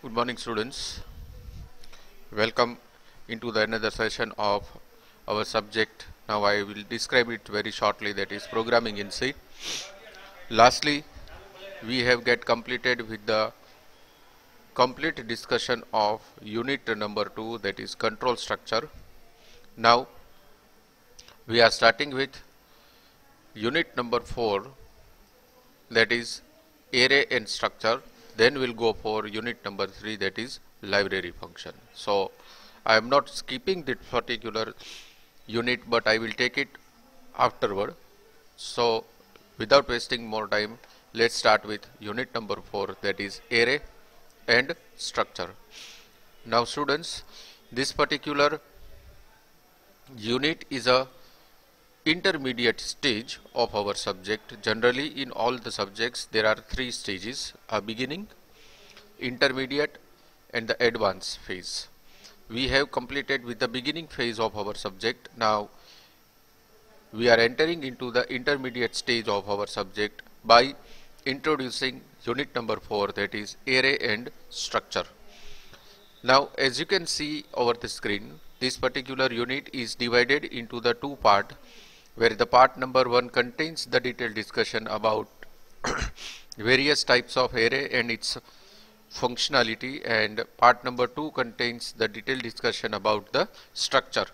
good morning students welcome into the another session of our subject now I will describe it very shortly that is programming in C lastly we have get completed with the complete discussion of unit number 2 that is control structure now we are starting with unit number 4 that is array and structure then we'll go for unit number 3 that is library function so I am not skipping this particular unit but I will take it afterward so without wasting more time let's start with unit number 4 that is array and structure now students this particular unit is a intermediate stage of our subject generally in all the subjects there are three stages a beginning intermediate and the advanced phase we have completed with the beginning phase of our subject now we are entering into the intermediate stage of our subject by introducing unit number 4 that is array and structure now as you can see over the screen this particular unit is divided into the two part where the part number 1 contains the detailed discussion about various types of array and its functionality and part number 2 contains the detailed discussion about the structure.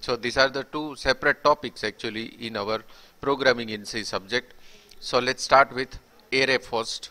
So these are the two separate topics actually in our programming in C subject. So let's start with array first.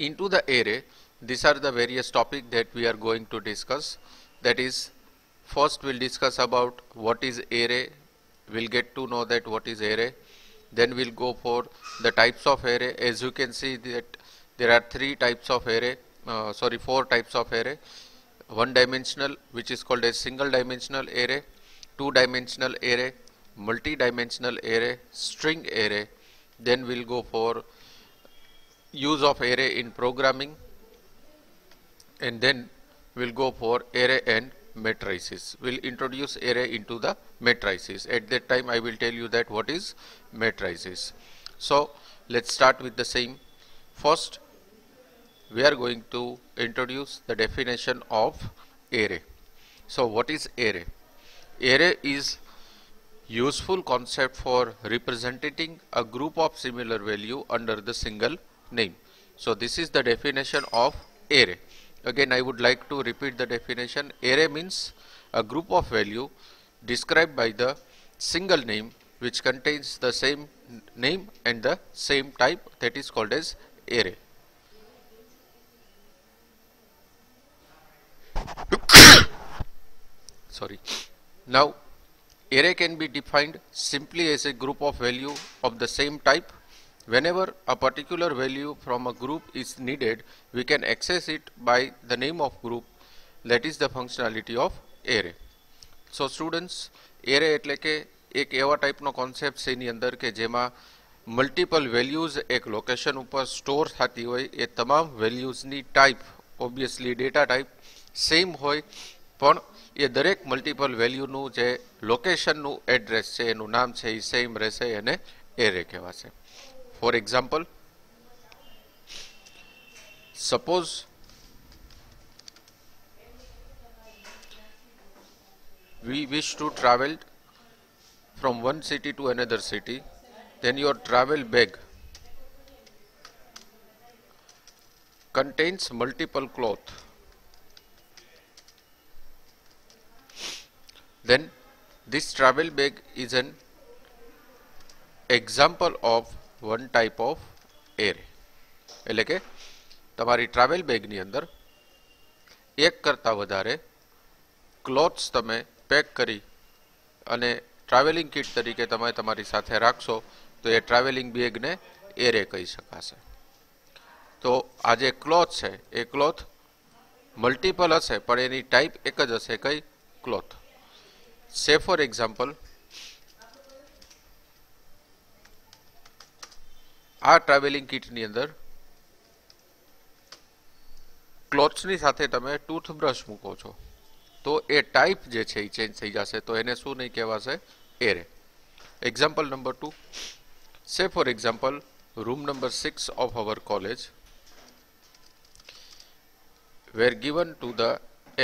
Into the array, these are the various topics that we are going to discuss. That is, first we'll discuss about what is array, we'll get to know that what is array then we'll go for the types of array as you can see that there are three types of array uh, sorry four types of array one dimensional which is called as single dimensional array two dimensional array multi-dimensional array string array then we'll go for use of array in programming and then we'll go for array and matrices. will introduce array into the matrices. At that time I will tell you that what is matrices. So let's start with the same. First we are going to introduce the definition of array. So what is array? Array is useful concept for representing a group of similar value under the single name. So this is the definition of array again I would like to repeat the definition array means a group of value described by the single name which contains the same name and the same type that is called as array sorry now array can be defined simply as a group of value of the same type Whenever a particular value from a group is needed, we can access it by the name of group that is the functionality of array. So students array એટલે કે એક એવા ટાઈપનો concept છે એની અંદર કે જેમાં multiple values એક location ઉપર સ્ટોર થતી હોય એ તમામ વેલ્યુઝની type obviously data type same હોય પણ એ દરેક મલ્ટિપલ વેલ્યુનું જે લોકેશનનું એડ્રેસ છે એનું નામ છે એ સેમ રહેશે અને એરે કહેવાશે for example, suppose we wish to travel from one city to another city, then your travel bag contains multiple cloth. Then this travel bag is an example of one type of air એટલે કે તમારી travel bag ની અંદર એક કરતાં વધારે clothes તમે pack કરી અને ટ્રાવેલિંગ કિટ તરીકે તમે તમારી સાથે રાખશો તો એ ટ્રાવેલિંગ બેગ ને એરે કહી શકાય છે તો આ જે ક્લોથ છે એક ક્લોથ મલ્ટીપલ હશે પણ એની ટાઈપ એક જ હશે કઈ ક્લોથ સે ફોર એક્ઝામ્પલ આ ટ્રાવેલિંગ કિટની અંદર ક્લોથ્સની સાથે તમે ટૂથબ્રશ મૂકો છો તો એ ટાઈપ જે છે એ ચેન્જ થઈ જશે તો એને શું નહીં કહેવાશે array example number two say for example room number six of our college were given to the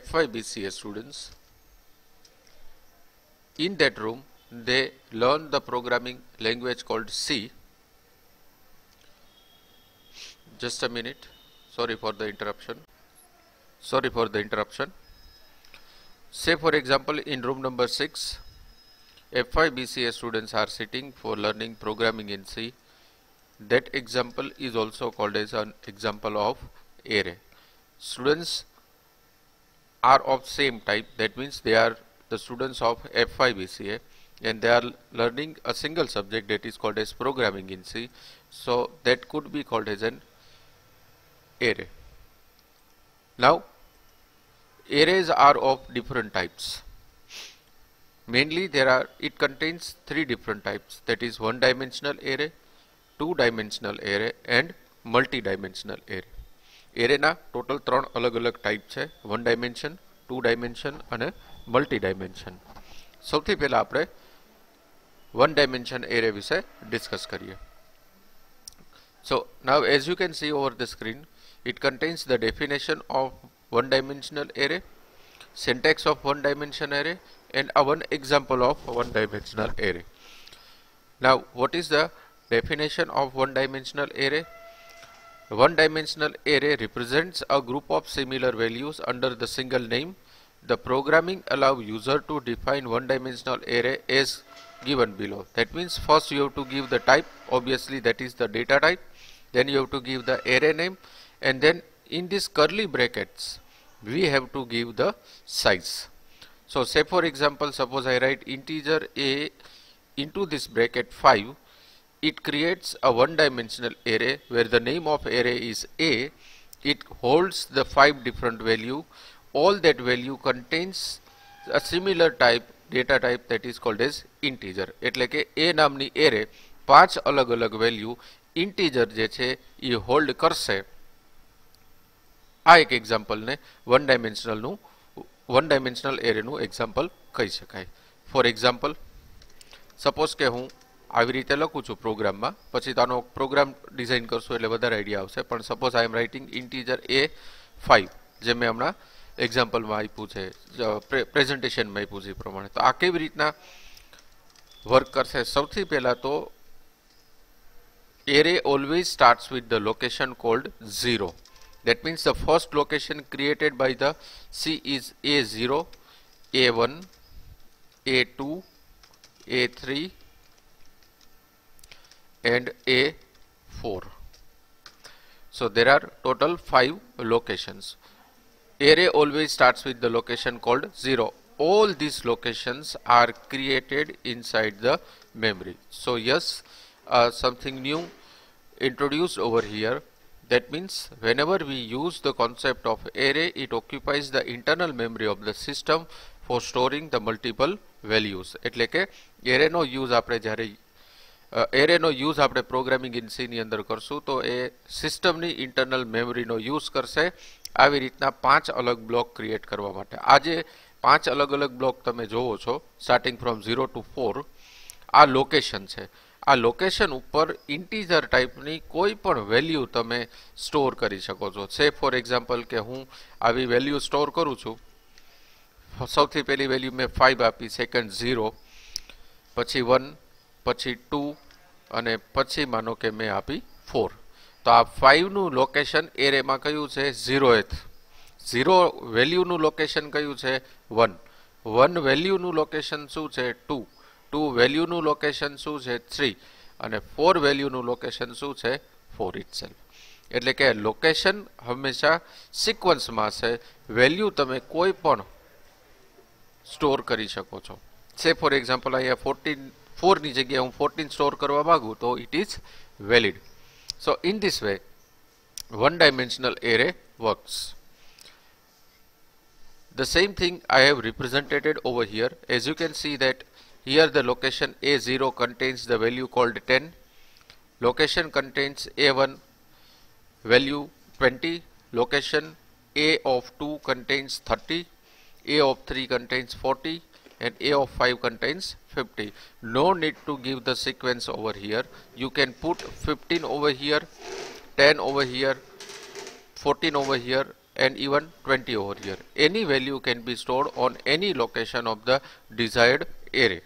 F5BCA students. In that room, they learn the programming language called C just a minute sorry for the interruption sorry for the interruption say for example in room number 6 F5BCA students are sitting for learning programming in C that example is also called as an example of array students are of same type that means they are the students of F5BCA and they are learning a single subject that is called as programming in C so that could be called as an array. Now arrays are of different types. Mainly there are it contains three different types that is one dimensional array, two dimensional array and multi dimensional array. એરેના total ત્રણ અલગ અલગ type છે one dimension two dimension અને multi dimension સૌથી પહેલાં આપણે one dimension array વિશે ડિસ્કસ કરીએ so now as you can see over the screen It contains the definition of one-dimensional array, syntax of one-dimensional array and one example of one-dimensional array. Now what is the definition of one-dimensional array? One-dimensional array represents a group of similar values under the single name. The programming allow user to define one-dimensional array as given below. That means first you have to give the type, obviously that is the data type. Then you have to give the array name and then in these curly brackets we have to give the size. So say for example suppose I write integer a into this bracket 5 it creates a one dimensional array where the name of array is a it holds the five different value all that value contains a similar type data type that is called as integer એટલે કે એ નામની array પાંચ અલગ અલગ value integer જે છે hold hold કરશે આ એક એક્ઝામ્પલ ને 1 ડાયમેન્શનલ નું 1 ડાયમેન્શનલ એરે નું એક્ઝામ્પલ કહી શકાય ફોર એક્ઝામ્પલ સપوز કે હું આવી રીતે લખું છું પ્રોગ્રામમાં પછી તનો પ્રોગ્રામ ડિઝાઇન કરશો એટલે વધારે આઈડિયા આવશે પણ સપوز આઈ એમ રાઈટિંગ ઇન્ટીજર એ 5 જે મેં આપણે એક્ઝામ્પલ માં આપ્યું છે પ્રેઝન્ટેશન માં આપ્યું છે એ પ્રમાણે તો આ કેવી રીતના વર્ક કર થાય સૌથી પહેલા તો array always starts with the location called 0 that means the first location created by the C is A0 A1 A2 A3 and A4 so there are total 5 locations array always starts with the location called 0 all these locations are created inside the memory so yes uh, something new introduced over here that means whenever we use the concept of array it occupies the internal memory of the system for storing the multiple values એટલે કે array નો use આપણે જ્યારે array નો use આપણે programming in C ની અંદર કરશું તો એ સિસ્ટમ ની ઇન્ટર્નલ મેમરી નો યુઝ કરશે આવી રીતના પાંચ અલગ બ્લોક ક્રિએટ કરવા માટે આ જે પાંચ અલગ અલગ બ્લોક તમે જોવો છો સ્ટાર્ટિંગ ફ્રોમ 0 ટુ 4 આ લોકેશન છે આ લોકેશન ઉપર ઇન્ટીજર ટાઈપની કોઈ પણ વેલ્યુ તમે સ્ટોર કરી શકો છો સે ફોર એક્ઝામ્પલ કે હું આવી વેલ્યુ સ્ટોર કરું છું સૌથી પહેલી વેલ્યુ મેં ફાઇવ આપી સેકન્ડ ઝીરો પછી વન પછી ટુ અને પછી માનો કે મેં આપી ફોર તો આ ફાઇવનું લોકેશન એરેમાં કયું છે ઝીરો એથ ઝીરો વેલ્યુનું લોકેશન કયું છે વન વન વેલ્યુનું લોકેશન શું છે ટુ टू वैल्यू નું લોકેશન શું છે h3 અને ફોર વેલ્યુ નું લોકેશન શું છે 4 ઇટself એટલે કે લોકેશન હંમેશા સિક્વન્સ માં છે વેલ્યુ તમે કોઈ પણ સ્ટોર કરી શકો છો સે ફોર એક્ઝામ્પલ આ 14 4 ની જગ્યાએ હું 14 સ્ટોર કરવા ભાગું તો it is valid so in This way 1-dimensional array works the same thing i have represented over here as you can see that Here the location A0 contains the value called 10. Location contains A1 value 20. Location A of 2 contains 30. A of 3 contains 40 and A of 5 contains 50. No need to give the sequence over here. You can put 15 over here, 10 over here, 14 over here and even 20 over here. Any value can be stored on any location of the desired array.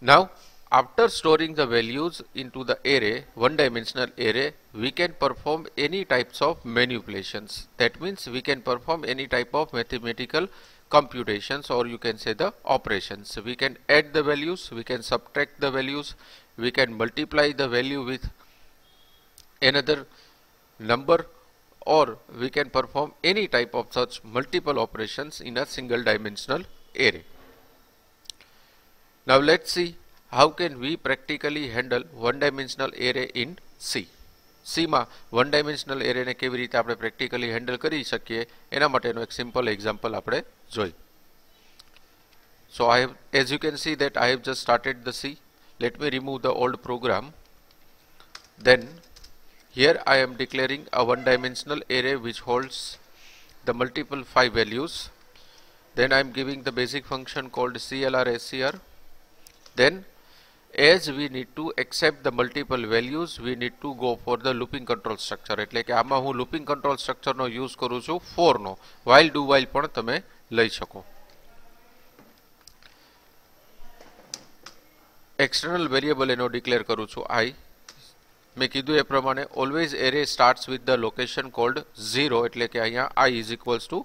Now after storing the values into the array, one dimensional array, we can perform any types of manipulations. That means we can perform any type of mathematical computations or you can say the operations. We can add the values, we can subtract the values, we can multiply the value with another number or we can perform any type of such multiple operations in a single dimensional array. Now let's see how can we practically handle one dimensional array in C. C ma one dimensional array ne kevi rite apne practically handle kari sakiye ena mate ek simple example apne joy. So I have as you can see that I have just started the C. Let me remove the old program. Then here I am declaring a one dimensional array which holds the multiple 5 values. Then I am giving the basic function called clrscr. then as we need to accept the multiple values we need to go for the looping control structure એટલે કે આમાં હું looping control structure નો use કરું છું for no while do while પણ તમે લઈ શકો એક્સટર્નલ વેરિયેબલ એનો ડિક્લેર કરું છું i મેં કીધું એ પ્રમાણે always array starts with the location called zero એટલે કે અહીંયા i is equals to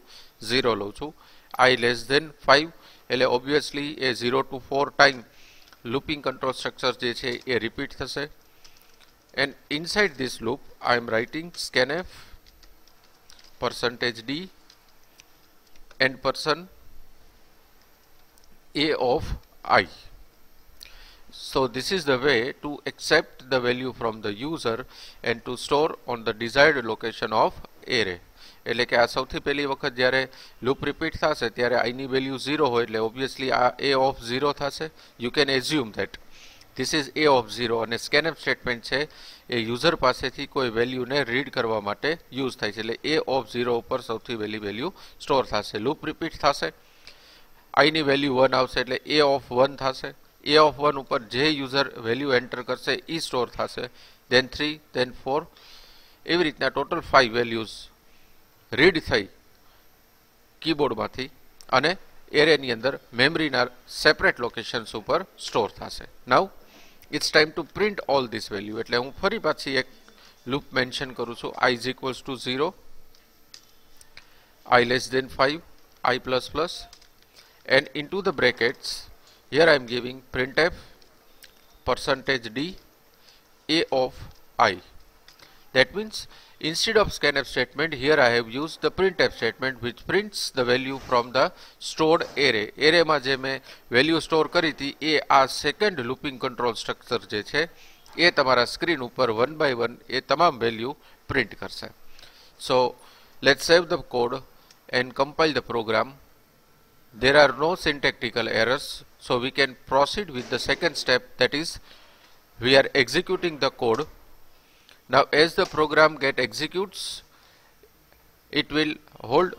zero લઉં છું આઈ લેસ ધેન ફાઇવ એટલે obviously a zero to four time looping control structure જે છે એ રિપીટ થશે And inside this loop, I am writing scanf percentage d and person a of i so this is the way to accept the value from the user and to store on the desired location of array એટલે કે આ સૌથી પહેલી વખત જ્યારે loop repeat થશે ત્યારે i ની વેલ્યુ 0 હોય એટલે ઓબવિયસલી આ a ઓફ 0 થશે you can assume that This is a of 0 અને scanap સ્ટેટમેન્ટ છે એ યુઝર પાસેથી કોઈ વેલ્યુ ને રીડ કરવા માટે યુઝ થાય છે એટલે a ઓફ 0 ઉપર સૌથી પહેલી વેલ્યુ સ્ટોર થશે લૂપ રિપીટ થશે i ની વેલ્યુ 1 આવશે એટલે a ઓફ 1 થશે a ઓફ 1 ઉપર જે યુઝર વેલ્યુ એન્ટર કરશે એ સ્ટોર થશે ધેન 3 ધેન 4 એવી રીતે ટોટલ 5 વેલ્યુઝ રીડ થઈ કીબોર્ડમાંથી અને એરેની અંદર મેમરીના સેપરેટ લોકેશન્સ ઉપર સ્ટોર થશે now it's time to print all this value એટલે હું ફરી પાછી એક લૂપ મેન્શન કરું છું i is equals to zero i less than five i plus plus and into the brackets here I am giving print f percentage d a of i that means Instead of scanf statement, here I have used the printf statement which prints the value from the stored array. Array ma એરેમાં જે મેં value store કરી હતી એ આ second looping control structure જે છે એ તમારા screen ઉપર વન બાય વન એ તમામ value print So, let's save the code and compile the program. there are no syntactical errors so we can proceed with the second step that is we are executing the code now as the program get executes it will hold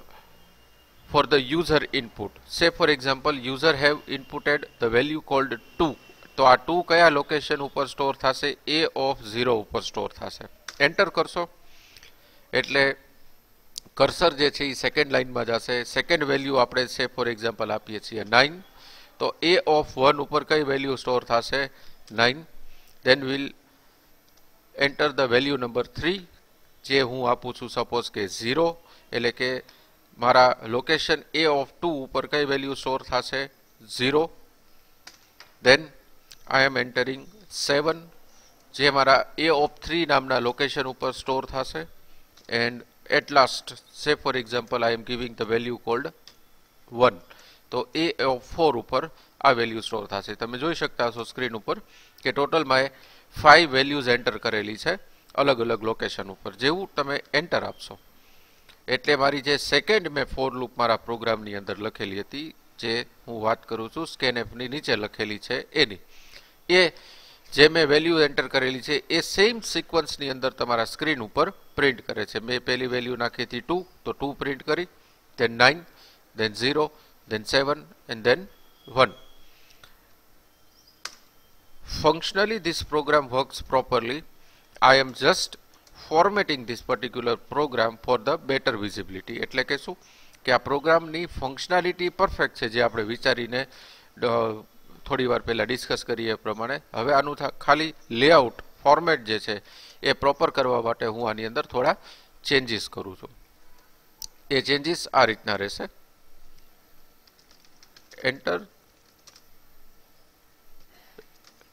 for the user input say for example user have inputted the value called 2 તો આ 2 કયા location ઉપર store થશે a of 0 ઉપર store થશે enter કરશો એટલે cursor જે છે એ સેકન્ડ લાઇનમાં જશે સેકન્ડ વેલ્યુ આપણે છે ફોર એક્ઝામ્પલ આપીએ છીએ નાઇન તો એ ઓફ વન ઉપર કઈ વેલ્યુ સ્ટોર થશે nine then will enter the value number three જે હું આપું છું સપોઝ કે ઝીરો એટલે કે મારા લોકેશન એ ઓફ ટુ ઉપર કઈ વેલ્યુ સ્ટોર થશે zero then I am entering seven જે મારા એ ઓફ થ્રી નામના લોકેશન ઉપર સ્ટોર થશે and at last say for example I am giving the value called one તો એ ઓફ ફોર ઉપર આ વેલ્યુ સ્ટોર થશે તમે જોઈ શકતા હશો સ્ક્રીન ઉપર કે ટોટલમાં એ 5 વેલ્યુઝ એન્ટર કરેલી છે અલગ અલગ લોકેશન ઉપર જેવું તમે એન્ટર આપશો એટલે મારી જે સેકન્ડ મે 4 લૂપ મારા પ્રોગ્રામ ની અંદર લખેલી હતી જે હું વાત કરું છું સ્કેનફ ની નીચે લખેલી છે એની એ જે મે વેલ્યુ એન્ટર કરેલી છે એ સેમ સિક્વન્સ ની અંદર તમારું સ્ક્રીન ઉપર પ્રિન્ટ કરે છે મે પહેલી વેલ્યુ નાખીતી 2 તો 2 પ્રિન્ટ કરી then 9 then 0 then 7 and then 1 functionally this program works properly i am just formatting this particular program for the better visibility એટલે કે શું કે આ પ્રોગ્રામ ની ફંક્શનલિટી પરફેક્ટ છે જે આપણે વિચારીને થોડીવાર પહેલા ડિસ્કસ કરીએ પ્રમાણે હવે આનું ખાલી લેઆઉટ ફોર્મેટ જે છે એ પ્રોપર કરવા માટે હું આની અંદર થોડા ચેન્જીસ કરું છું એ ચેન્જીસ આ રીતના રહેશે enter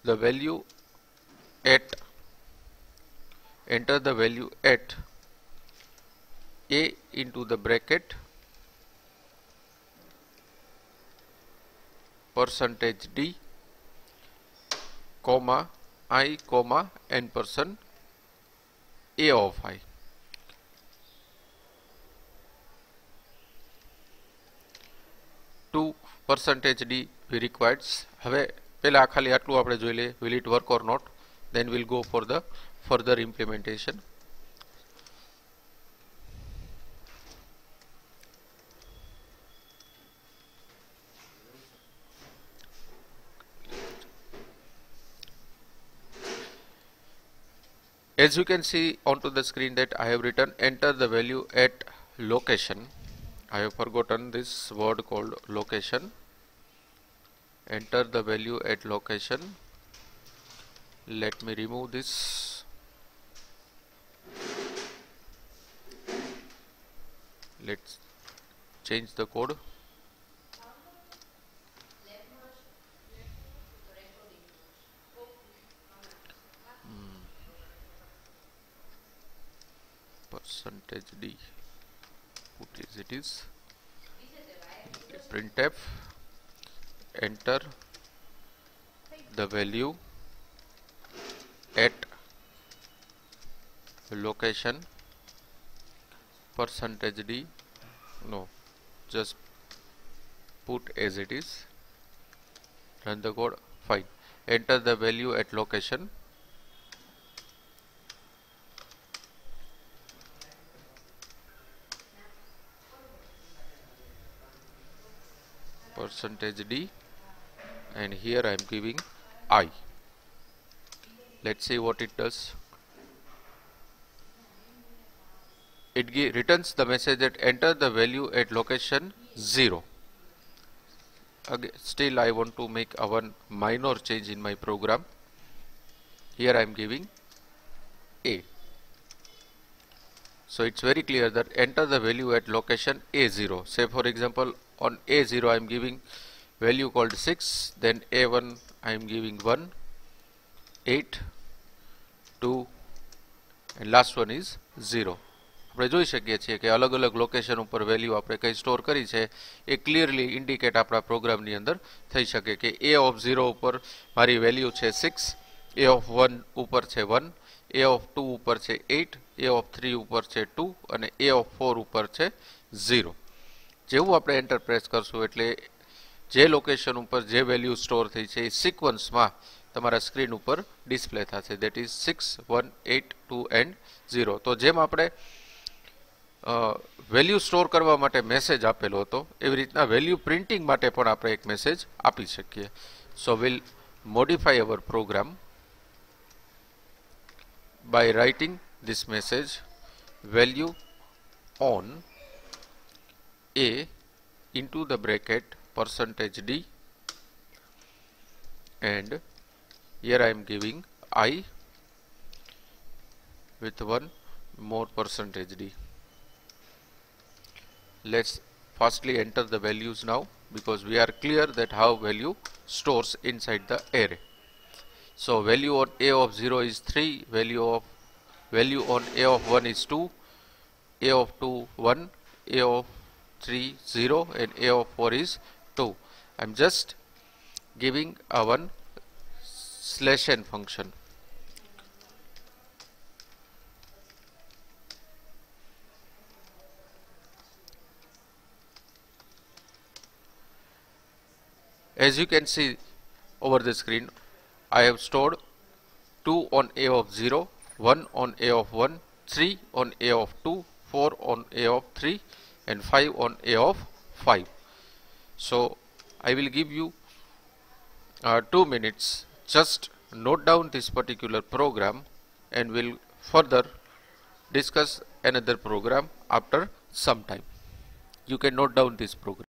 the value at enter the value at a into the bracket percentage d comma i comma n percent a of i to percentage d we requires હવે પહેલાં ખાલી આટલું આપણે જોઈ લઈએ will it work or not then will go for the further implementation as you can see onto the screen that I have written enter the value at location I have forgotten this word called location enter the value at location let me remove this let's change the code hmm. percentage d what is it is printf enter the value at location percentage d no just put as it is run the code fine enter the value at location percentage d and here I am giving I let's see what it does it returns the message that enter the value at location 0 Again, still I want to make a one minor change in my program here I am giving A so it's very clear that enter the value at location A0 say for example on A0 I am giving value call to 6 then a1 I am giving 1 8 2 and last one is 0 આપણે જોઈ શકીએ છીએ કે અલગ અલગ location ઉપર value આપણે કઈ સ્ટોર કરી છે એ ક્લિયરલી ઇન્ડિકેટ આપણ પ્રોગ્રામ ની અંદર થઈ શકે કે a ઓફ 0 ઉપર મારી વેલ્યુ છે 6 a ઓફ 1 ઉપર છે 1 a ઓફ 2 ઉપર છે 8 a ઓફ 3 ઉપર છે 2 અને a ઓફ 4 ઉપર છે 0 જેવું આપણે એન્ટર પ્રેસ કરશું એટલે જે લોકેશન ઉપર જે વેલ્યુ સ્ટોર થઈ છે એ સિક્વન્સમાં તમારા સ્ક્રીન ઉપર ડિસ્પ્લે થશે ધેટ ઇઝ 6182 એન્ડ 0 તો જેમ આપણે વેલ્યુ સ્ટોર કરવા માટે મેસેજ આપેલો હતો એવી રીતના વેલ્યુ પ્રિન્ટિંગ માટે પણ આપણે એક મેસેજ આપી શકીએ so will modify our program by writing this message value on a into the bracket percentage d and here I am giving i with one more percentage d let's firstly enter the values now because we are clear that how value stores inside the array so value on a of 0 is 3 value of value on a of 1 is 2 a of 2 1 a of 3 0 and a of 4 is 2 I'm just giving a one slash n function as you can see over the screen I have stored 2 on a of 0 1 on a of 1 3 on a of 2 4 on a of 3 and 5 on a of 5 so I will give you uh, two minutes just note down this particular program and we'll further discuss another program after some time you can note down this program